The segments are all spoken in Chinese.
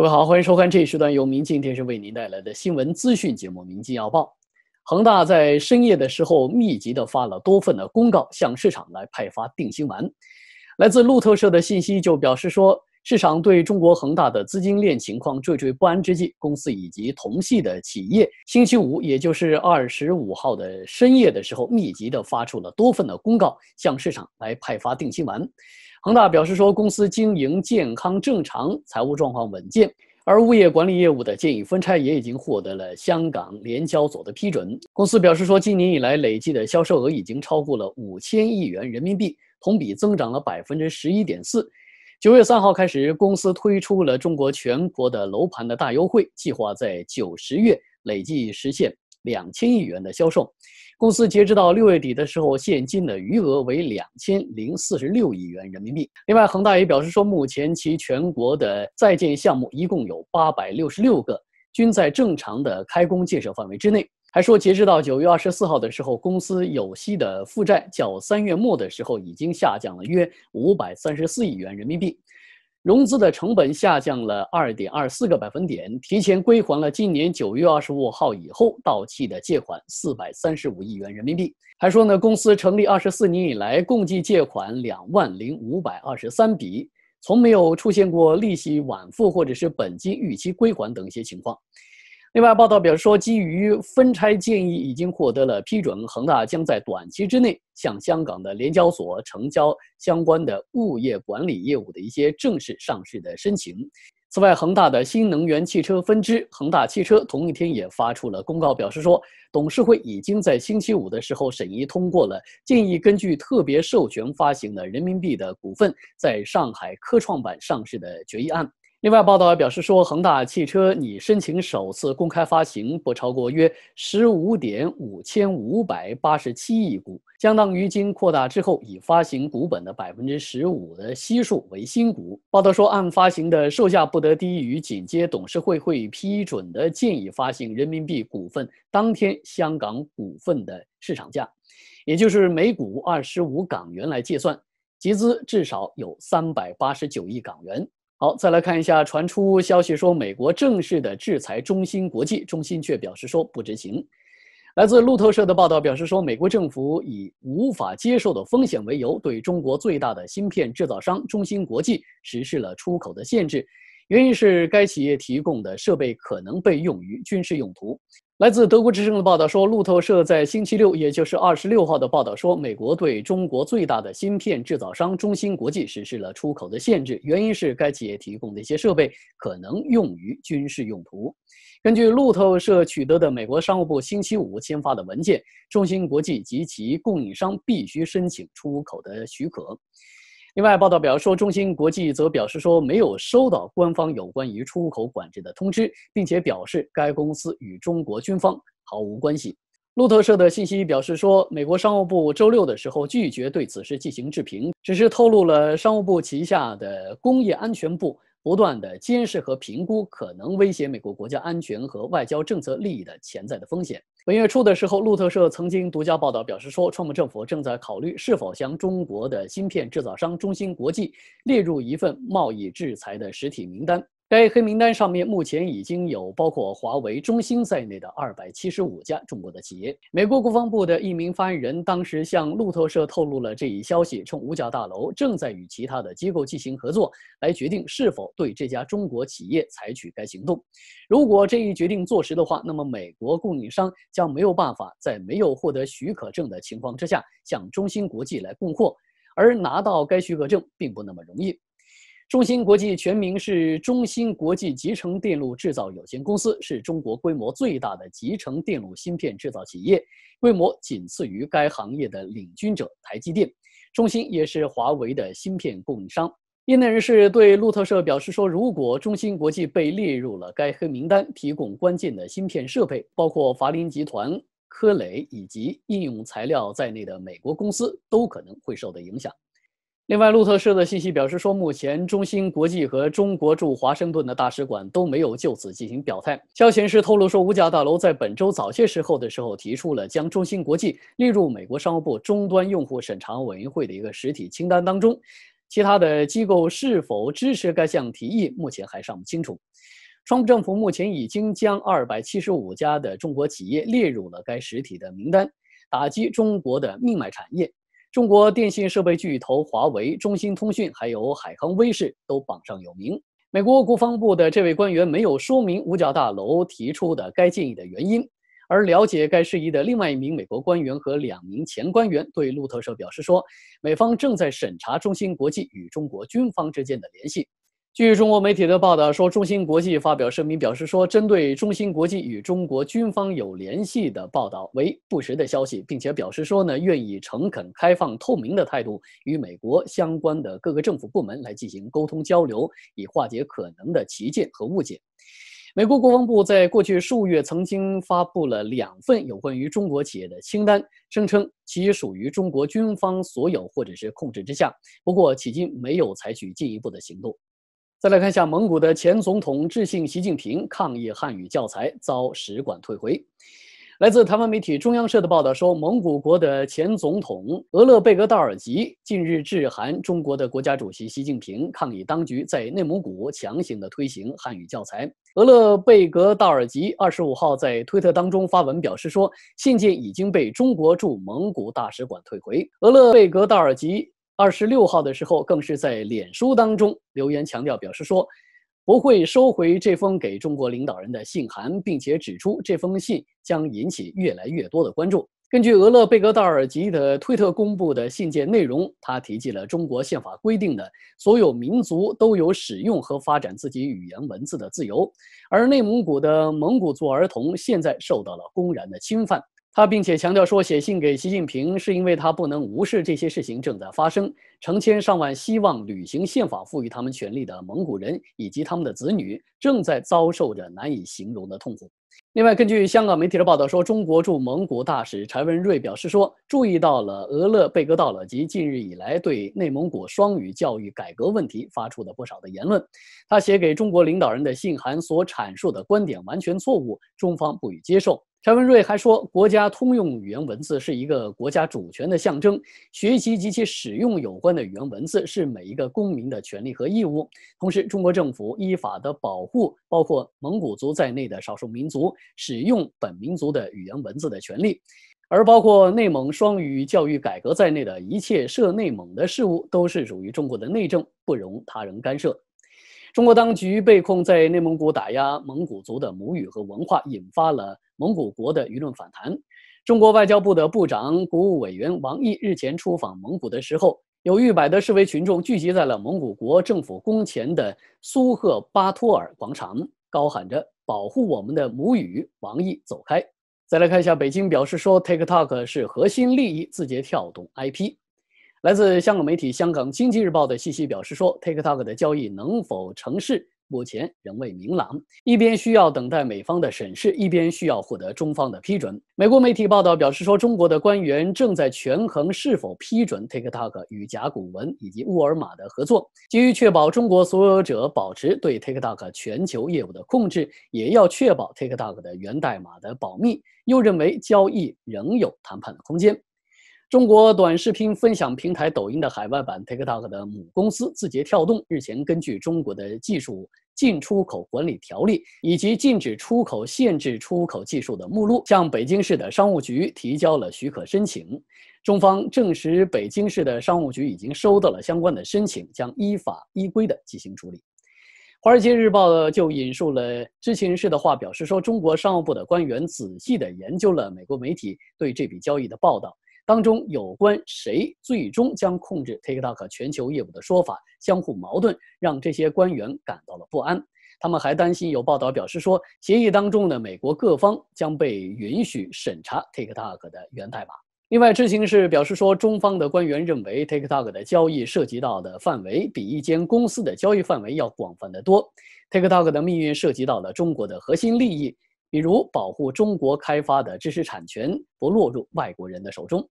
各位好，欢迎收看这一时段由民进电视为您带来的新闻资讯节目《民进要报》。恒大在深夜的时候密集的发了多份的公告，向市场来派发定心丸。来自路透社的信息就表示说，市场对中国恒大的资金链情况惴惴不安之际，公司以及同系的企业，星期五，也就是二十五号的深夜的时候，密集的发出了多份的公告，向市场来派发定心丸。恒大表示说，公司经营健康正常，财务状况稳健，而物业管理业务的建议分拆也已经获得了香港联交所的批准。公司表示说，今年以来累计的销售额已经超过了五千亿元人民币，同比增长了百分之十一点四。九月三号开始，公司推出了中国全国的楼盘的大优惠，计划在九十月累计实现。两千亿元的销售，公司截止到六月底的时候，现金的余额为两千零四十六亿元人民币。另外，恒大也表示说，目前其全国的在建项目一共有八百六十六个，均在正常的开工建设范围之内。还说，截止到九月二十四号的时候，公司有息的负债较三月末的时候已经下降了约五百三十四亿元人民币。融资的成本下降了二点二四个百分点，提前归还了今年九月二十五号以后到期的借款四百三十五亿元人民币。还说呢，公司成立二十四年以来，共计借款两万零五百二十三笔，从没有出现过利息晚付或者是本金逾期归还等一些情况。另外，报道表示说，基于分拆建议已经获得了批准，恒大将在短期之内向香港的联交所成交相关的物业管理业务的一些正式上市的申请。此外，恒大的新能源汽车分支恒大汽车同一天也发出了公告，表示说，董事会已经在星期五的时候审议通过了建议根据特别授权发行的人民币的股份在上海科创板上市的决议案。另外，报道也表示说，恒大汽车拟申请首次公开发行不超过约十五点五千五百八十七亿股，相当于经扩大之后已发行股本的百分之十五的悉数为新股。报道说，按发行的售价不得低于紧接董事会会议批准的建议发行人民币股份当天香港股份的市场价，也就是每股二十五港元来计算，集资至少有三百八十九亿港元。好，再来看一下，传出消息说，美国正式的制裁中芯国际，中芯却表示说不执行。来自路透社的报道表示说，美国政府以无法接受的风险为由，对中国最大的芯片制造商中芯国际实施了出口的限制，原因是该企业提供的设备可能被用于军事用途。来自德国之声的报道说，路透社在星期六，也就是二十六号的报道说，美国对中国最大的芯片制造商中芯国际实施了出口的限制，原因是该企业提供的一些设备可能用于军事用途。根据路透社取得的美国商务部星期五签发的文件，中芯国际及其供应商必须申请出口的许可。另外，报道表示说，中芯国际则表示说没有收到官方有关于出口管制的通知，并且表示该公司与中国军方毫无关系。路透社的信息表示说，美国商务部周六的时候拒绝对此事进行置评，只是透露了商务部旗下的工业安全部不断的监视和评估可能威胁美国国家安全和外交政策利益的潜在的风险。本月初的时候，路透社曾经独家报道，表示说，川普政府正在考虑是否将中国的芯片制造商中芯国际列入一份贸易制裁的实体名单。该黑名单上面目前已经有包括华为、中兴在内的二百七十五家中国的企业。美国国防部的一名发言人当时向路透社透露了这一消息，称五角大楼正在与其他的机构进行合作，来决定是否对这家中国企业采取该行动。如果这一决定坐实的话，那么美国供应商将没有办法在没有获得许可证的情况之下向中芯国际来供货，而拿到该许可证并不那么容易。中芯国际全名是中芯国际集成电路制造有限公司，是中国规模最大的集成电路芯片制造企业，规模仅次于该行业的领军者台积电。中芯也是华为的芯片供应商。业内人士对路透社表示说，如果中芯国际被列入了该黑名单，提供关键的芯片设备，包括华林集团、科磊以及应用材料在内的美国公司都可能会受到影响。另外，路透社的信息表示说，目前中芯国际和中国驻华盛顿的大使馆都没有就此进行表态。消息士透露说，五角大楼在本周早些时候的时候提出了将中芯国际列入美国商务部终端用户审查委员会的一个实体清单当中。其他的机构是否支持该项提议，目前还尚不清楚。川普政府目前已经将二百七十五家的中国企业列入了该实体的名单，打击中国的命脉产业。中国电信设备巨头华为、中兴通讯，还有海康威视都榜上有名。美国国防部的这位官员没有说明五角大楼提出的该建议的原因，而了解该事宜的另外一名美国官员和两名前官员对路透社表示说，美方正在审查中芯国际与中国军方之间的联系。据中国媒体的报道说，中芯国际发表声明表示说，针对中芯国际与中国军方有联系的报道为不实的消息，并且表示说呢，愿以诚恳、开放、透明的态度与美国相关的各个政府部门来进行沟通交流，以化解可能的歧见和误解。美国国防部在过去数月曾经发布了两份有关于中国企业的清单，声称其属于中国军方所有或者是控制之下，不过迄今没有采取进一步的行动。再来看一下蒙古的前总统致信习近平抗议汉语教材遭使馆退回。来自台湾媒体中央社的报道说，蒙古国的前总统额勒贝格道尔吉近日致函中国的国家主席习近平，抗议当局在内蒙古强行的推行汉语教材。额勒贝格道尔吉二十五号在推特当中发文表示说，信件已经被中国驻蒙古大使馆退回。额勒贝格道尔吉。二十六号的时候，更是在脸书当中留言强调，表示说不会收回这封给中国领导人的信函，并且指出这封信将引起越来越多的关注。根据俄勒贝格达尔吉的推特公布的信件内容，他提及了中国宪法规定的所有民族都有使用和发展自己语言文字的自由，而内蒙古的蒙古族儿童现在受到了公然的侵犯。他并且强调说，写信给习近平是因为他不能无视这些事情正在发生，成千上万希望履行宪法赋予他们权利的蒙古人以及他们的子女正在遭受着难以形容的痛苦。另外，根据香港媒体的报道说，中国驻蒙古大使柴文瑞表示说，注意到了俄勒贝格道勒及近日以来对内蒙古双语教育改革问题发出了不少的言论。他写给中国领导人的信函所阐述的观点完全错误，中方不予接受。柴文瑞还说，国家通用语言文字是一个国家主权的象征，学习及其使用有关的语言文字是每一个公民的权利和义务。同时，中国政府依法的保护包括蒙古族在内的少数民族使用本民族的语言文字的权利。而包括内蒙双语教育改革在内的一切涉内蒙的事务，都是属于中国的内政，不容他人干涉。中国当局被控在内蒙古打压蒙古族的母语和文化，引发了蒙古国的舆论反弹。中国外交部的部长、国务委员王毅日前出访蒙古的时候，有逾百的示威群众聚集在了蒙古国政府宫前的苏赫巴托尔广场，高喊着“保护我们的母语，王毅走开”。再来看一下，北京表示说，TikTok 是核心利益，字节跳动 IP。来自香港媒体《香港经济日报》的信息表示说，TikTok 的交易能否成事，目前仍未明朗。一边需要等待美方的审视，一边需要获得中方的批准。美国媒体报道表示说，中国的官员正在权衡是否批准 TikTok 与甲骨文以及沃尔玛的合作。基于确保中国所有者保持对 TikTok 全球业务的控制，也要确保 TikTok 的源代码的保密，又认为交易仍有谈判的空间。中国短视频分享平台抖音的海外版 TikTok 的母公司字节跳动日前根据中国的技术进出口管理条例以及禁止出口、限制出口技术的目录，向北京市的商务局提交了许可申请。中方证实，北京市的商务局已经收到了相关的申请，将依法依规的进行处理。《华尔街日报》就引述了知情人士的话，表示说，中国商务部的官员仔细的研究了美国媒体对这笔交易的报道。当中有关谁最终将控制 TikTok 全球业务的说法相互矛盾，让这些官员感到了不安。他们还担心有报道表示说，协议当中的美国各方将被允许审查 TikTok 的源代码。另外，知情人士表示说，中方的官员认为 TikTok 的交易涉及到的范围比一间公司的交易范围要广泛得多。TikTok 的命运涉及到了中国的核心利益。比如保护中国开发的知识产权不落入外国人的手中。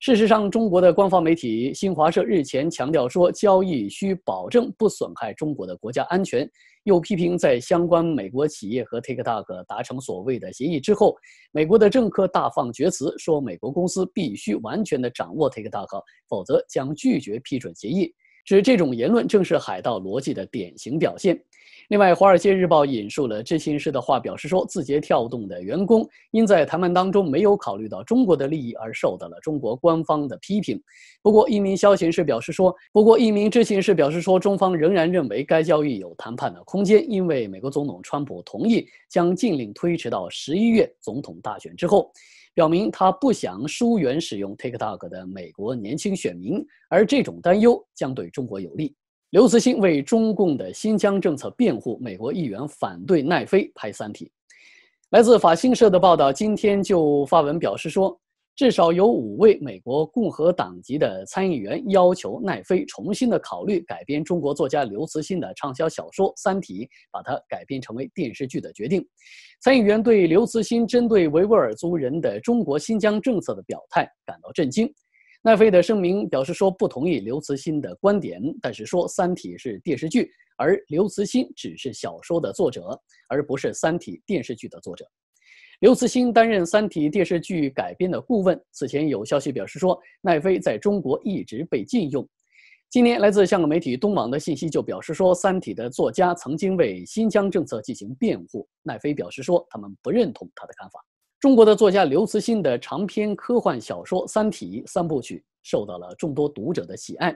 事实上，中国的官方媒体新华社日前强调说，交易需保证不损害中国的国家安全。又批评在相关美国企业和 TikTok 达成所谓的协议之后，美国的政客大放厥词，说美国公司必须完全的掌握 TikTok，否则将拒绝批准协议。是这种言论正是海盗逻辑的典型表现。另外，《华尔街日报》引述了知情士的话，表示说，字节跳动的员工因在谈判当中没有考虑到中国的利益而受到了中国官方的批评。不过，一名知情士表示说，不过一名消息人士表示说，中方仍然认为该交易有谈判的空间，因为美国总统川普同意将禁令推迟到十一月总统大选之后。表明他不想疏远使用 TikTok 的美国年轻选民，而这种担忧将对中国有利。刘慈欣为中共的新疆政策辩护，美国议员反对奈飞拍《三体》。来自法新社的报道今天就发文表示说。至少有五位美国共和党籍的参议员要求奈飞重新的考虑改编中国作家刘慈欣的畅销小说《三体》，把它改编成为电视剧的决定。参议员对刘慈欣针对维吾尔族人的中国新疆政策的表态感到震惊。奈飞的声明表示说不同意刘慈欣的观点，但是说《三体》是电视剧，而刘慈欣只是小说的作者，而不是《三体》电视剧的作者。刘慈欣担任《三体》电视剧改编的顾问。此前有消息表示说，奈飞在中国一直被禁用。今年来自香港媒体东网的信息就表示说，《三体》的作家曾经为新疆政策进行辩护。奈飞表示说，他们不认同他的看法。中国的作家刘慈欣的长篇科幻小说《三体》三部曲受到了众多读者的喜爱，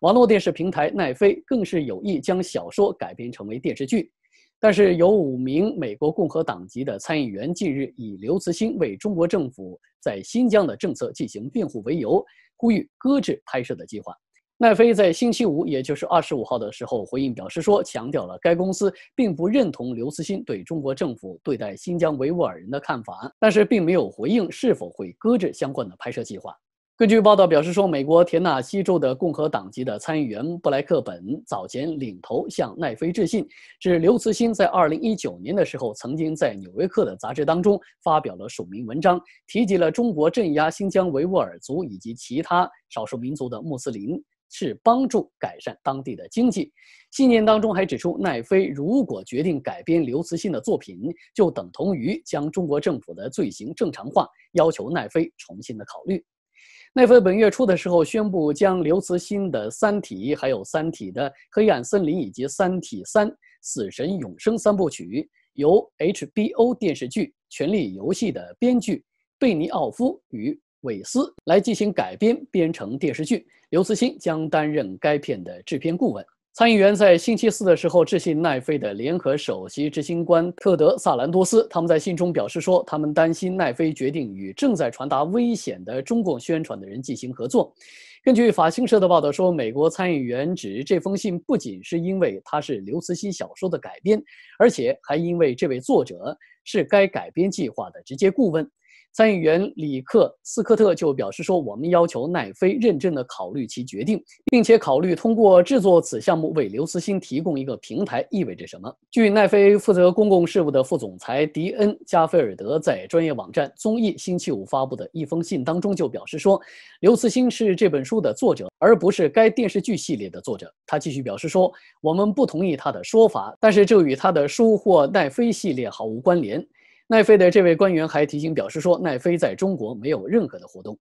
网络电视平台奈飞更是有意将小说改编成为电视剧。但是有五名美国共和党籍的参议员近日以刘慈欣为中国政府在新疆的政策进行辩护为由，呼吁搁置拍摄的计划。奈飞在星期五，也就是二十五号的时候回应表示说，强调了该公司并不认同刘慈欣对中国政府对待新疆维吾尔人的看法，但是并没有回应是否会搁置相关的拍摄计划。根据报道表示说，美国田纳西州的共和党籍的参议员布莱克本早前领头向奈飞致信，指刘慈欣在二零一九年的时候曾经在纽约客》的杂志当中发表了署名文章，提及了中国镇压新疆维吾尔族以及其他少数民族的穆斯林是帮助改善当地的经济。信件当中还指出，奈飞如果决定改编刘慈欣的作品，就等同于将中国政府的罪行正常化，要求奈飞重新的考虑。奈飞本月初的时候宣布，将刘慈欣的《三体》、还有《三体》的《黑暗森林》以及《三体三》《死神永生》三部曲由 HBO 电视剧《权力游戏》的编剧贝尼奥夫与韦斯来进行改编，编成电视剧。刘慈欣将担任该片的制片顾问。参议员在星期四的时候致信奈飞的联合首席执行官特德·萨兰多斯，他们在信中表示说，他们担心奈飞决定与正在传达危险的中共宣传的人进行合作。根据法新社的报道说，美国参议员指这封信不仅是因为它是刘慈欣小说的改编，而且还因为这位作者是该改编计划的直接顾问。参议员里克斯科特就表示说：“我们要求奈飞认真地考虑其决定，并且考虑通过制作此项目为刘慈欣提供一个平台意味着什么。”据奈飞负责公共事务的副总裁迪恩加菲尔德在专业网站《综艺星期五》发布的一封信当中就表示说：“刘慈欣是这本书的作者，而不是该电视剧系列的作者。”他继续表示说：“我们不同意他的说法，但是这与他的书或奈飞系列毫无关联。”奈飞的这位官员还提醒表示说，奈飞在中国没有任何的活动。